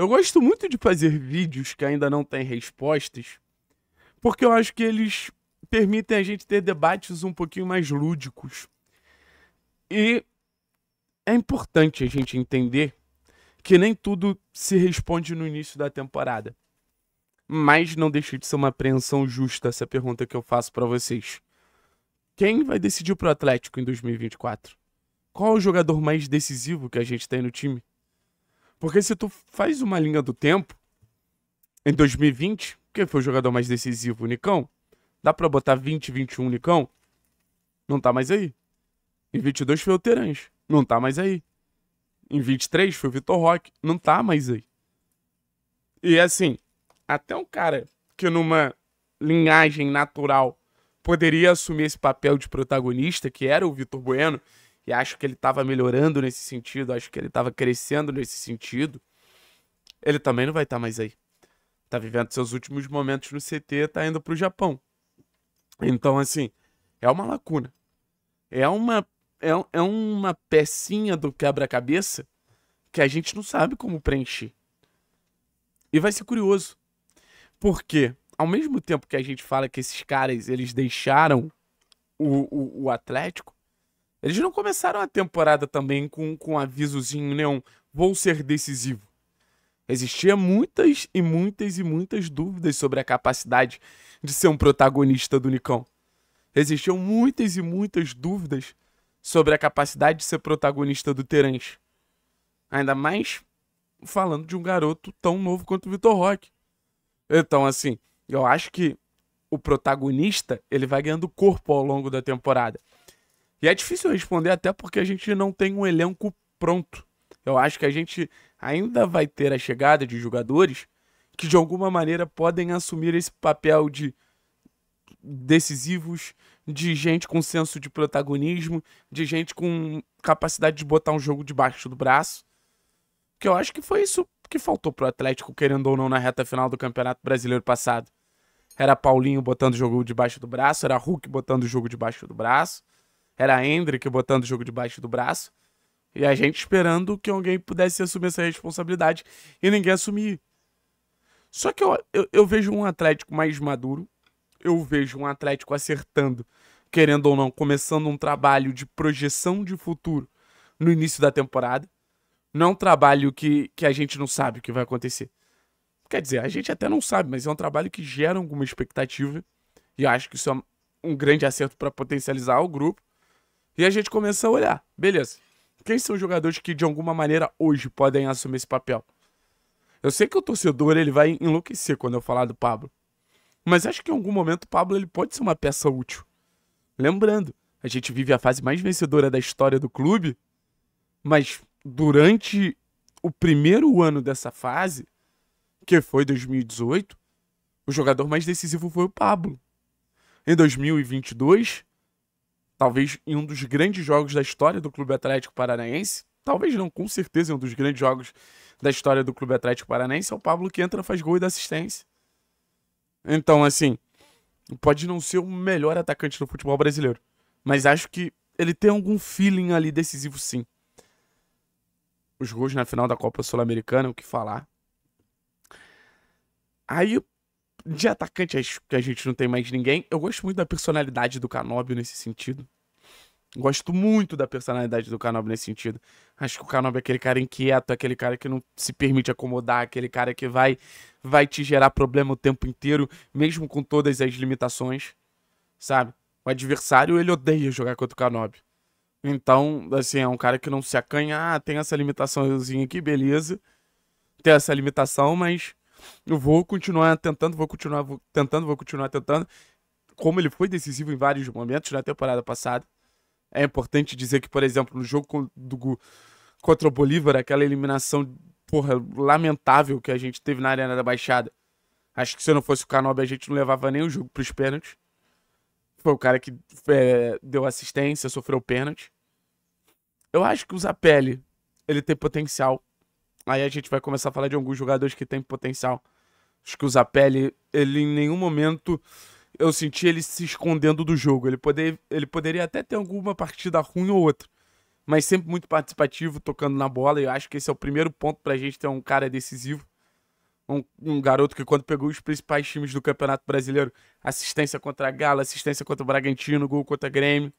Eu gosto muito de fazer vídeos que ainda não têm respostas, porque eu acho que eles permitem a gente ter debates um pouquinho mais lúdicos. E é importante a gente entender que nem tudo se responde no início da temporada. Mas não deixa de ser uma apreensão justa essa pergunta que eu faço para vocês. Quem vai decidir pro Atlético em 2024? Qual é o jogador mais decisivo que a gente tem no time? Porque se tu faz uma linha do tempo, em 2020, quem foi o jogador mais decisivo? O Nicão? Dá pra botar 20, 21 Nicão? Não tá mais aí. Em 22 foi o Terence, Não tá mais aí. Em 23 foi o Vitor Roque. Não tá mais aí. E assim, até um cara que numa linhagem natural poderia assumir esse papel de protagonista, que era o Vitor Bueno, e acho que ele estava melhorando nesse sentido, acho que ele estava crescendo nesse sentido, ele também não vai estar tá mais aí. Tá vivendo seus últimos momentos no CT, tá indo para o Japão. Então, assim, é uma lacuna. É uma, é, é uma pecinha do quebra-cabeça que a gente não sabe como preencher. E vai ser curioso. Porque, ao mesmo tempo que a gente fala que esses caras, eles deixaram o, o, o Atlético, eles não começaram a temporada também com, com um avisozinho nenhum. Né? vou ser decisivo. Existia muitas e muitas e muitas dúvidas sobre a capacidade de ser um protagonista do Nicão. Existiam muitas e muitas dúvidas sobre a capacidade de ser protagonista do Terence. Ainda mais falando de um garoto tão novo quanto o Vitor Roque. Então, assim, eu acho que o protagonista ele vai ganhando corpo ao longo da temporada. E é difícil responder até porque a gente não tem um elenco pronto. Eu acho que a gente ainda vai ter a chegada de jogadores que de alguma maneira podem assumir esse papel de decisivos, de gente com senso de protagonismo, de gente com capacidade de botar um jogo debaixo do braço. Que eu acho que foi isso que faltou pro Atlético, querendo ou não, na reta final do Campeonato Brasileiro passado. Era Paulinho botando o jogo debaixo do braço, era Hulk botando o jogo debaixo do braço. Era a Hendrick botando o jogo debaixo do braço. E a gente esperando que alguém pudesse assumir essa responsabilidade e ninguém assumir. Só que eu, eu, eu, vejo um Atlético mais maduro, eu vejo um Atlético acertando, querendo ou não, começando um trabalho de projeção de futuro no início da temporada. Não é um trabalho que, que a gente não sabe o que vai acontecer. Quer dizer, a gente até não sabe, mas é um trabalho que gera alguma expectativa. E acho que isso é um grande acerto para potencializar o grupo. E a gente começa a olhar, beleza. Quem são os jogadores que de alguma maneira hoje podem assumir esse papel? Eu sei que o torcedor ele vai enlouquecer quando eu falar do Pablo. Mas acho que em algum momento o Pablo ele pode ser uma peça útil. Lembrando, a gente vive a fase mais vencedora da história do clube, mas durante o primeiro ano dessa fase, que foi 2018, o jogador mais decisivo foi o Pablo. Em 2022, talvez em um dos grandes jogos da história do Clube Atlético Paranaense, talvez não, com certeza em um dos grandes jogos da história do Clube Atlético Paranaense, é o Pablo que entra, faz gol e dá assistência. Então, assim, pode não ser o melhor atacante do futebol brasileiro, mas acho que ele tem algum feeling ali decisivo, sim. Os gols na final da Copa Sul-Americana, o que falar. Aí de atacante, acho que a gente não tem mais ninguém. Eu gosto muito da personalidade do Canóbio nesse sentido. Gosto muito da personalidade do Canóbio nesse sentido. Acho que o Canóbio é aquele cara inquieto, aquele cara que não se permite acomodar, aquele cara que vai vai te gerar problema o tempo inteiro, mesmo com todas as limitações, sabe? O adversário, ele odeia jogar contra o Canóbio. Então, assim, é um cara que não se acanha. Ah, tem essa limitaçãozinha aqui, beleza. Tem essa limitação, mas eu vou continuar tentando, vou continuar vou tentando, vou continuar tentando. Como ele foi decisivo em vários momentos na temporada passada. É importante dizer que, por exemplo, no jogo do, contra o Bolívar, aquela eliminação, porra, lamentável que a gente teve na Arena da Baixada. Acho que se não fosse o Canobi, a gente não levava nem o jogo para os pênaltis. Foi o cara que é, deu assistência, sofreu pênalti. Eu acho que o Zapelli, ele tem potencial Aí a gente vai começar a falar de alguns jogadores que têm potencial. Acho que o Zapelli, ele em nenhum momento eu senti ele se escondendo do jogo. Ele, poder, ele poderia até ter alguma partida ruim ou outra, mas sempre muito participativo, tocando na bola. E eu acho que esse é o primeiro ponto pra gente ter um cara decisivo. Um, um, garoto que, quando pegou os principais times do Campeonato Brasileiro, assistência contra a Gala, assistência contra o Bragantino, gol contra o Grêmio.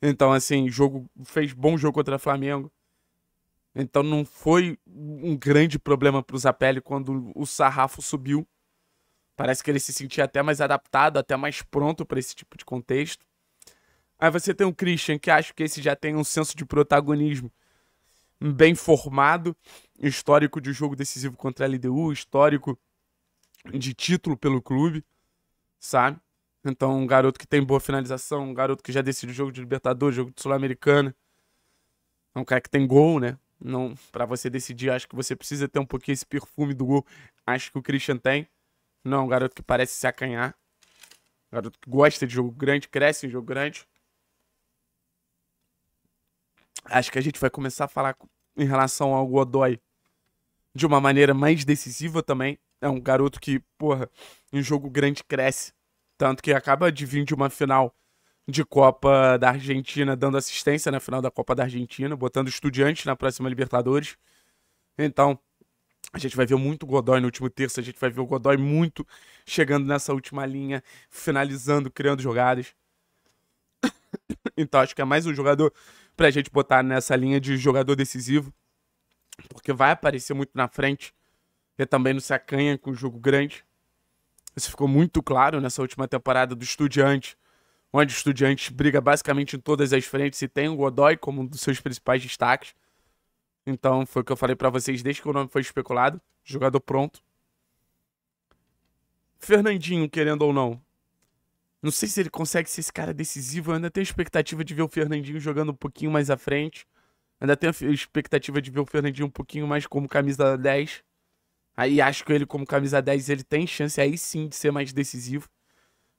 Então, assim, jogo fez bom jogo contra o Flamengo. Então não foi um grande problema para o Zapelli quando o sarrafo subiu. Parece que ele se sentia até mais adaptado, até mais pronto para esse tipo de contexto. Aí você tem o Christian, que acho que esse já tem um senso de protagonismo bem formado, histórico de jogo decisivo contra a LDU, histórico de título pelo clube, sabe? Então, um garoto que tem boa finalização, um garoto que já decide o jogo de Libertadores, jogo de Sul-Americana. É um cara que tem gol, né? não para você decidir, acho que você precisa ter um pouquinho esse perfume do gol. Acho que o Christian tem. Não, é um garoto que parece se acanhar. garoto que gosta de jogo grande, cresce em jogo grande. Acho que a gente vai começar a falar em relação ao Godoy de uma maneira mais decisiva também. É um garoto que, porra, em jogo grande cresce. Tanto que acaba de vir de uma final de Copa da Argentina, dando assistência na né? final da Copa da Argentina, botando estudiantes na próxima Libertadores. Então, a gente vai ver muito Godoy no último terço, a gente vai ver o Godoy muito chegando nessa última linha, finalizando, criando jogadas. então, acho que é mais um jogador pra gente botar nessa linha de jogador decisivo, porque vai aparecer muito na frente. E também não se acanha com o jogo grande. Isso ficou muito claro nessa última temporada do Estudiante onde o Estudiantes briga basicamente em todas as frentes e tem o Godoy como um dos seus principais destaques. Então, foi o que eu falei para vocês desde que o nome foi especulado. Jogador pronto. Fernandinho, querendo ou não. Não sei se ele consegue ser esse cara decisivo. Eu ainda tenho expectativa de ver o Fernandinho jogando um pouquinho mais à frente. Ainda tenho expectativa de ver o Fernandinho um pouquinho mais como camisa 10. Aí acho que ele, como camisa 10, ele tem chance aí sim de ser mais decisivo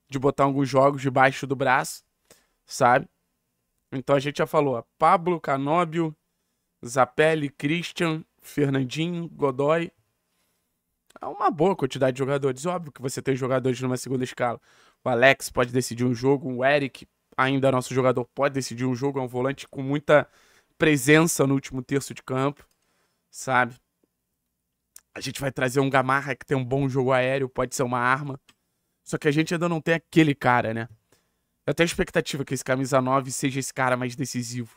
de botar alguns jogos debaixo do braço, sabe? Então a gente já falou, ó, Pablo, Canóbio, Zapelli, Christian, Fernandinho, Godoy. É uma boa quantidade de jogadores. Óbvio que você tem jogadores numa segunda escala. O Alex pode decidir um jogo, o Eric, ainda nosso jogador, pode decidir um jogo. É um volante com muita presença no último terço de campo, sabe? A gente vai trazer um Gamarra que tem um bom jogo aéreo, pode ser uma arma. Só que a gente ainda não tem aquele cara, né? Eu tenho expectativa que esse camisa 9 seja esse cara mais decisivo.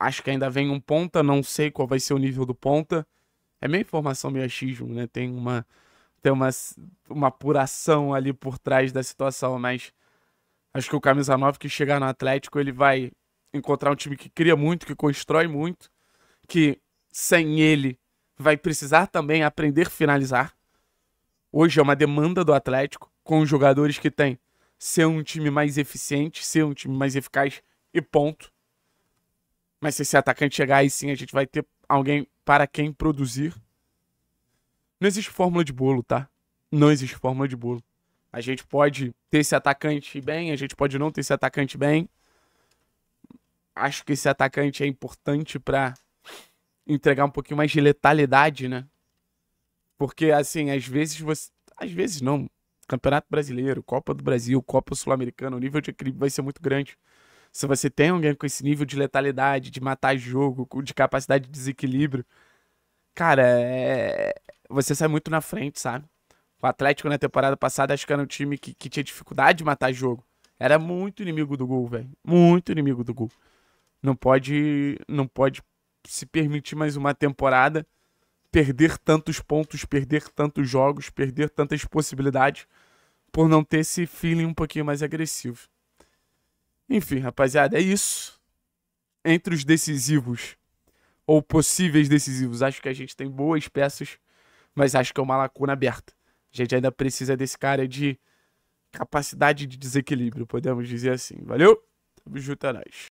Acho que ainda vem um ponta, não sei qual vai ser o nível do ponta. É meio informação, meio achismo, né? Tem uma tem uma, uma apuração ali por trás da situação, mas acho que o camisa 9 que chegar no Atlético, ele vai encontrar um time que cria muito, que constrói muito, que sem ele vai precisar também aprender a finalizar. Hoje é uma demanda do Atlético com os jogadores que tem, ser um time mais eficiente, ser um time mais eficaz e ponto. Mas se esse atacante chegar aí sim, a gente vai ter alguém para quem produzir. Não existe fórmula de bolo, tá? Não existe fórmula de bolo. A gente pode ter esse atacante bem, a gente pode não ter esse atacante bem. Acho que esse atacante é importante para entregar um pouquinho mais de letalidade, né? Porque assim, às vezes você, às vezes não, Campeonato Brasileiro, Copa do Brasil, Copa Sul-Americana, o nível de equilíbrio vai ser muito grande. Se você tem alguém com esse nível de letalidade, de matar jogo, de capacidade de desequilíbrio, cara, é... você sai muito na frente, sabe? O Atlético na temporada passada acho que era um time que, que tinha dificuldade de matar jogo. Era muito inimigo do gol, velho. Muito inimigo do gol. Não pode, não pode se permitir mais uma temporada perder tantos pontos, perder tantos jogos, perder tantas possibilidades por não ter esse feeling um pouquinho mais agressivo. Enfim, rapaziada, é isso. Entre os decisivos ou possíveis decisivos, acho que a gente tem boas peças, mas acho que é uma lacuna aberta. A gente ainda precisa desse cara de capacidade de desequilíbrio, podemos dizer assim. Valeu? Tamo junto, é nóis.